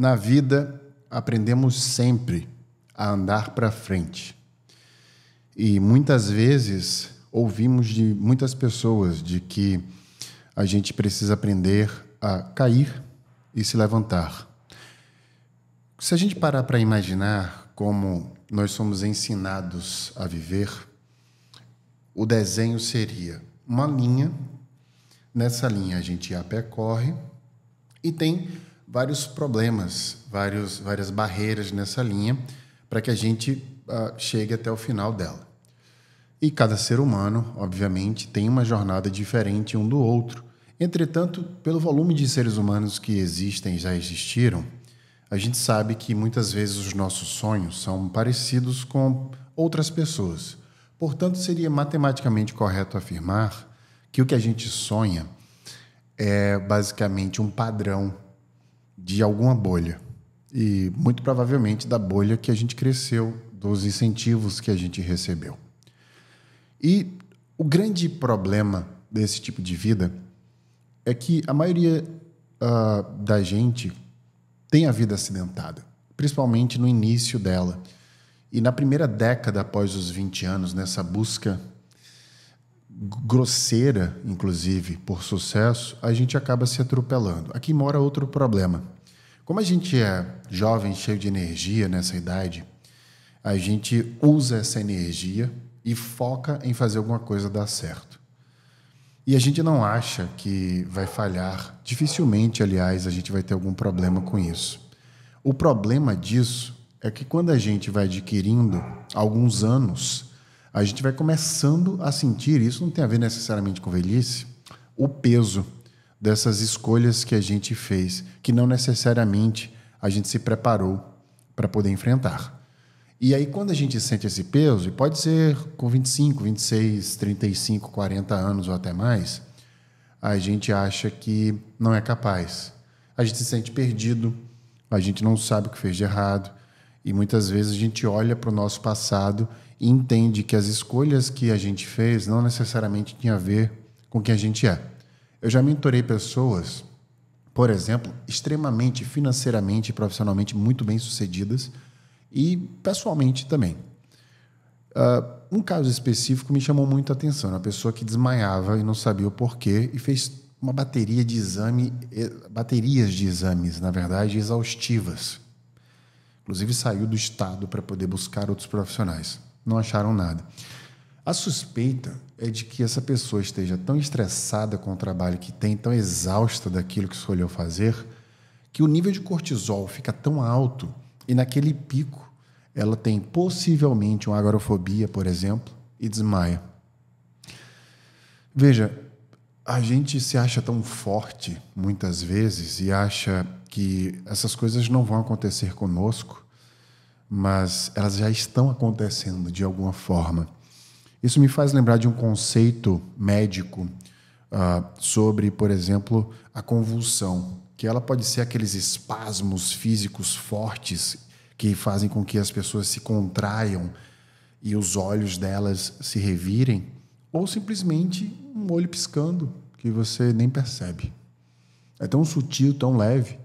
Na vida, aprendemos sempre a andar para frente. E muitas vezes ouvimos de muitas pessoas de que a gente precisa aprender a cair e se levantar. Se a gente parar para imaginar como nós somos ensinados a viver, o desenho seria uma linha. Nessa linha a gente a percorre e tem vários problemas, vários, várias barreiras nessa linha para que a gente uh, chegue até o final dela. E cada ser humano, obviamente, tem uma jornada diferente um do outro. Entretanto, pelo volume de seres humanos que existem e já existiram, a gente sabe que muitas vezes os nossos sonhos são parecidos com outras pessoas. Portanto, seria matematicamente correto afirmar que o que a gente sonha é basicamente um padrão de alguma bolha. E muito provavelmente da bolha que a gente cresceu, dos incentivos que a gente recebeu. E o grande problema desse tipo de vida é que a maioria uh, da gente tem a vida acidentada, principalmente no início dela. E na primeira década após os 20 anos, nessa busca grosseira, inclusive, por sucesso, a gente acaba se atropelando. Aqui mora outro problema. Como a gente é jovem, cheio de energia nessa idade, a gente usa essa energia e foca em fazer alguma coisa dar certo. E a gente não acha que vai falhar. Dificilmente, aliás, a gente vai ter algum problema com isso. O problema disso é que quando a gente vai adquirindo alguns anos, a gente vai começando a sentir isso não tem a ver necessariamente com velhice o peso dessas escolhas que a gente fez, que não necessariamente a gente se preparou para poder enfrentar. E aí, quando a gente sente esse peso, e pode ser com 25, 26, 35, 40 anos ou até mais, a gente acha que não é capaz. A gente se sente perdido, a gente não sabe o que fez de errado, e muitas vezes a gente olha para o nosso passado e entende que as escolhas que a gente fez não necessariamente tinha a ver com quem a gente é. Eu já mentorei pessoas, por exemplo, extremamente financeiramente e profissionalmente muito bem sucedidas e pessoalmente também. Uh, um caso específico me chamou muito a atenção. Uma pessoa que desmaiava e não sabia o porquê e fez uma bateria de exame, eh, baterias de exames, na verdade, exaustivas. Inclusive saiu do estado para poder buscar outros profissionais. Não acharam nada. A suspeita é de que essa pessoa esteja tão estressada com o trabalho que tem, tão exausta daquilo que escolheu fazer, que o nível de cortisol fica tão alto e naquele pico ela tem possivelmente uma agorafobia, por exemplo, e desmaia. Veja, a gente se acha tão forte muitas vezes e acha que essas coisas não vão acontecer conosco, mas elas já estão acontecendo de alguma forma. Isso me faz lembrar de um conceito médico uh, sobre, por exemplo, a convulsão, que ela pode ser aqueles espasmos físicos fortes que fazem com que as pessoas se contraiam e os olhos delas se revirem, ou simplesmente um olho piscando que você nem percebe. É tão sutil, tão leve,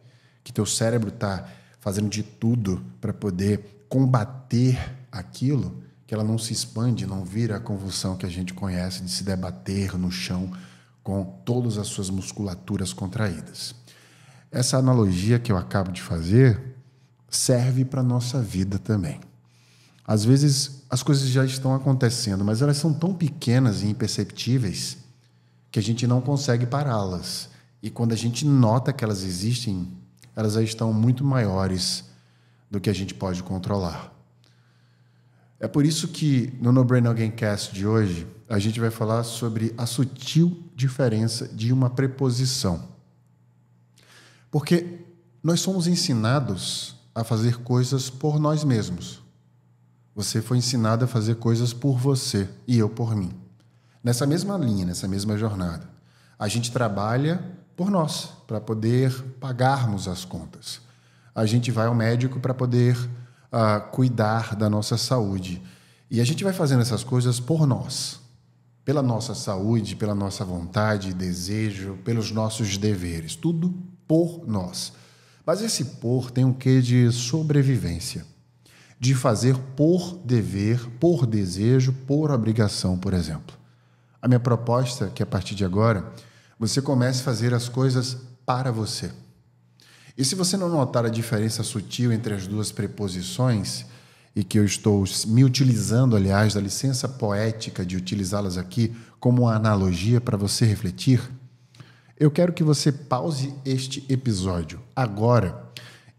que teu cérebro está fazendo de tudo para poder combater aquilo que ela não se expande, não vira a convulsão que a gente conhece de se debater no chão com todas as suas musculaturas contraídas. Essa analogia que eu acabo de fazer serve para a nossa vida também. Às vezes as coisas já estão acontecendo, mas elas são tão pequenas e imperceptíveis que a gente não consegue pará-las. E quando a gente nota que elas existem, elas já estão muito maiores do que a gente pode controlar. É por isso que no No Brain Again Cast de hoje a gente vai falar sobre a sutil diferença de uma preposição. Porque nós somos ensinados a fazer coisas por nós mesmos. Você foi ensinado a fazer coisas por você e eu por mim. Nessa mesma linha, nessa mesma jornada, a gente trabalha por nós, para poder pagarmos as contas. A gente vai ao médico para poder uh, cuidar da nossa saúde. E a gente vai fazendo essas coisas por nós, pela nossa saúde, pela nossa vontade, desejo, pelos nossos deveres, tudo por nós. Mas esse por tem um quê de sobrevivência, de fazer por dever, por desejo, por obrigação, por exemplo. A minha proposta é que a partir de agora você comece a fazer as coisas para você. E se você não notar a diferença sutil entre as duas preposições, e que eu estou me utilizando, aliás, da licença poética de utilizá-las aqui como uma analogia para você refletir, eu quero que você pause este episódio agora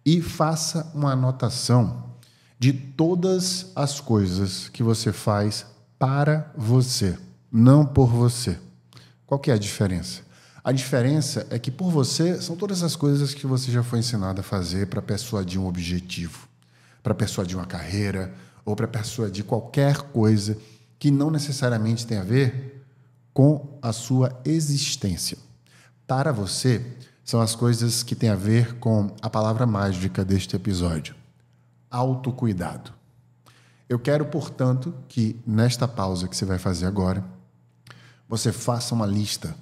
e faça uma anotação de todas as coisas que você faz para você, não por você. Qual que é a diferença? A diferença é que por você são todas as coisas que você já foi ensinado a fazer para persuadir um objetivo, para persuadir uma carreira ou para persuadir qualquer coisa que não necessariamente tem a ver com a sua existência. Para você, são as coisas que têm a ver com a palavra mágica deste episódio: autocuidado. Eu quero, portanto, que nesta pausa que você vai fazer agora, você faça uma lista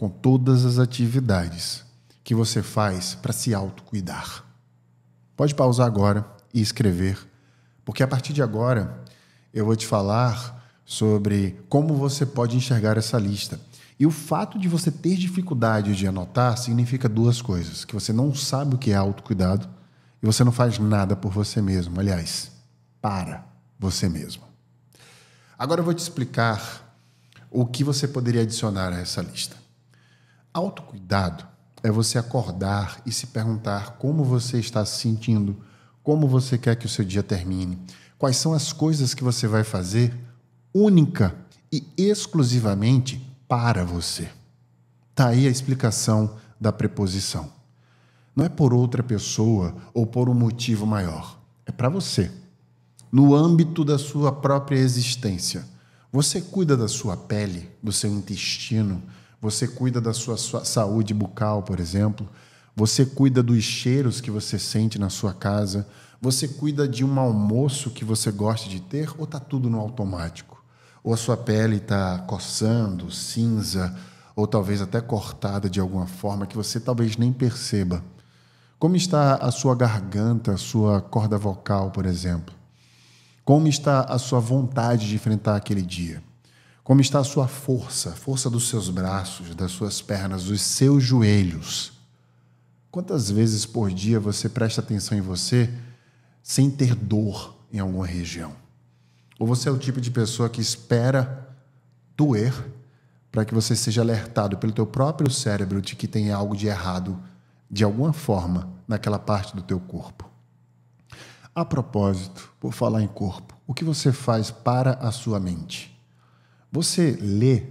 com todas as atividades que você faz para se autocuidar. Pode pausar agora e escrever, porque a partir de agora eu vou te falar sobre como você pode enxergar essa lista. E o fato de você ter dificuldade de anotar significa duas coisas: que você não sabe o que é autocuidado e você não faz nada por você mesmo. Aliás, para você mesmo. Agora eu vou te explicar o que você poderia adicionar a essa lista. Autocuidado é você acordar e se perguntar como você está se sentindo, como você quer que o seu dia termine, quais são as coisas que você vai fazer única e exclusivamente para você. Está aí a explicação da preposição. Não é por outra pessoa ou por um motivo maior, é para você. No âmbito da sua própria existência, você cuida da sua pele, do seu intestino, você cuida da sua, sua saúde bucal, por exemplo. Você cuida dos cheiros que você sente na sua casa. Você cuida de um almoço que você gosta de ter ou está tudo no automático? Ou a sua pele está coçando, cinza, ou talvez até cortada de alguma forma que você talvez nem perceba? Como está a sua garganta, a sua corda vocal, por exemplo? Como está a sua vontade de enfrentar aquele dia? Como está a sua força, a força dos seus braços, das suas pernas, dos seus joelhos? Quantas vezes por dia você presta atenção em você sem ter dor em alguma região? Ou você é o tipo de pessoa que espera doer para que você seja alertado pelo teu próprio cérebro de que tem algo de errado de alguma forma naquela parte do teu corpo? A propósito, por falar em corpo, o que você faz para a sua mente? Você lê,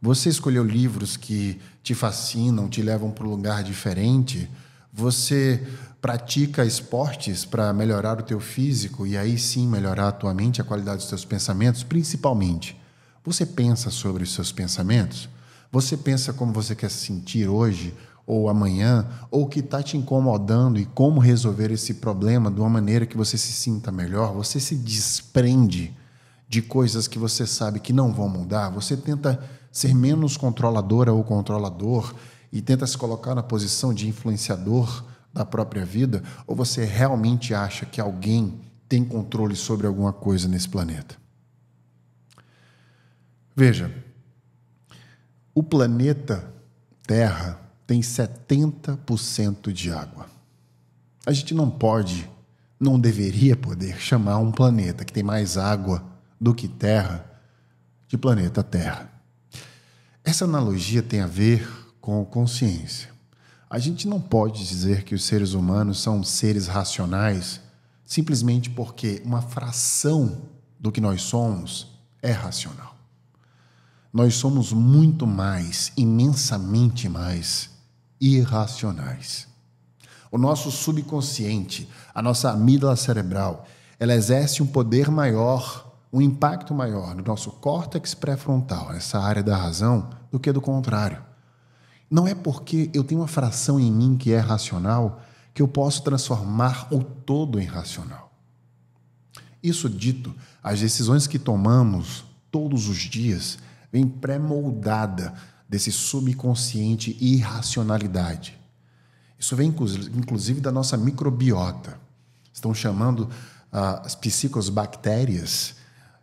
você escolheu livros que te fascinam, te levam para um lugar diferente, você pratica esportes para melhorar o teu físico e aí sim melhorar a tua mente, a qualidade dos teus pensamentos, principalmente. Você pensa sobre os seus pensamentos? Você pensa como você quer se sentir hoje ou amanhã, ou o que está te incomodando e como resolver esse problema de uma maneira que você se sinta melhor? Você se desprende de coisas que você sabe que não vão mudar, você tenta ser menos controladora ou controlador e tenta se colocar na posição de influenciador da própria vida, ou você realmente acha que alguém tem controle sobre alguma coisa nesse planeta? Veja, o planeta Terra tem 70% de água. A gente não pode, não deveria poder chamar um planeta que tem mais água do que terra, de planeta Terra. Essa analogia tem a ver com consciência. A gente não pode dizer que os seres humanos são seres racionais simplesmente porque uma fração do que nós somos é racional. Nós somos muito mais, imensamente mais, irracionais. O nosso subconsciente, a nossa amígdala cerebral, ela exerce um poder maior um impacto maior no nosso córtex pré-frontal, essa área da razão, do que do contrário. Não é porque eu tenho uma fração em mim que é racional que eu posso transformar o todo em racional. Isso dito, as decisões que tomamos todos os dias vêm pré-moldada desse subconsciente e irracionalidade. Isso vem inclusive da nossa microbiota. Estão chamando ah, as psicobactérias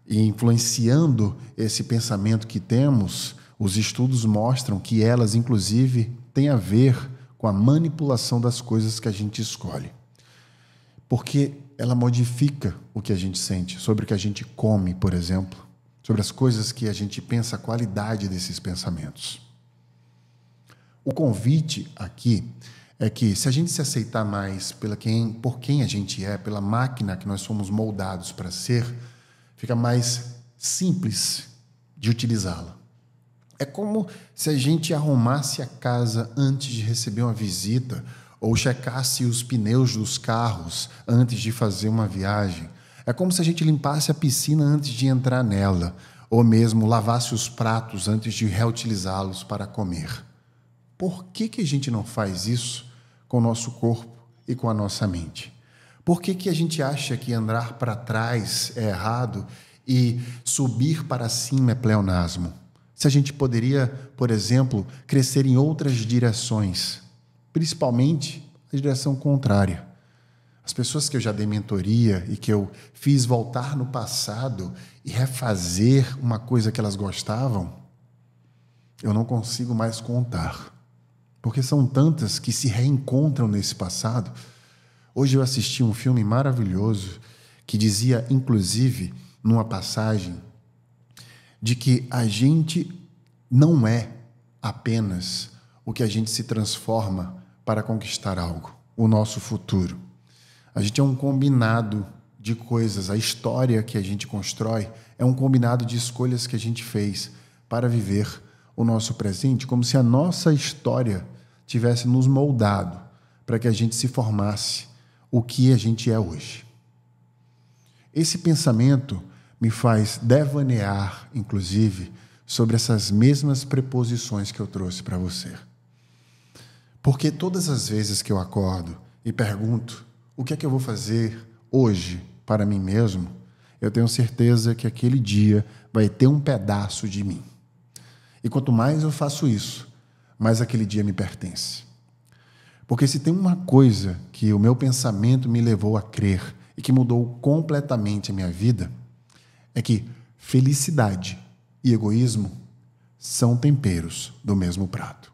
e influenciando esse pensamento que temos, os estudos mostram que elas, inclusive, têm a ver com a manipulação das coisas que a gente escolhe. Porque ela modifica o que a gente sente, sobre o que a gente come, por exemplo, sobre as coisas que a gente pensa, a qualidade desses pensamentos. O convite aqui é que se a gente se aceitar mais pela quem, por quem a gente é, pela máquina que nós somos moldados para ser, fica mais simples de utilizá-la. É como se a gente arrumasse a casa antes de receber uma visita ou checasse os pneus dos carros antes de fazer uma viagem. É como se a gente limpasse a piscina antes de entrar nela, ou mesmo lavasse os pratos antes de reutilizá-los para comer. Por que, que a gente não faz isso com o nosso corpo e com a nossa mente? Por que, que a gente acha que andar para trás é errado e subir para cima é pleonasmo? Se a gente poderia, por exemplo, crescer em outras direções, principalmente a direção contrária. As pessoas que eu já dei mentoria e que eu fiz voltar no passado e refazer uma coisa que elas gostavam, eu não consigo mais contar. Porque são tantas que se reencontram nesse passado Hoje eu assisti um filme maravilhoso que dizia, inclusive, numa passagem, de que a gente não é apenas o que a gente se transforma para conquistar algo, o nosso futuro. A gente é um combinado de coisas, a história que a gente constrói é um combinado de escolhas que a gente fez para viver o nosso presente, como se a nossa história tivesse nos moldado para que a gente se formasse o que a gente é hoje. Esse pensamento me faz devanear, inclusive, sobre essas mesmas preposições que eu trouxe para você. Porque todas as vezes que eu acordo e pergunto o que é que eu vou fazer hoje para mim mesmo, eu tenho certeza que aquele dia vai ter um pedaço de mim. E quanto mais eu faço isso, mais aquele dia me pertence. Porque se tem uma coisa que o meu pensamento me levou a crer e que mudou completamente a minha vida, é que felicidade e egoísmo são temperos do mesmo prato.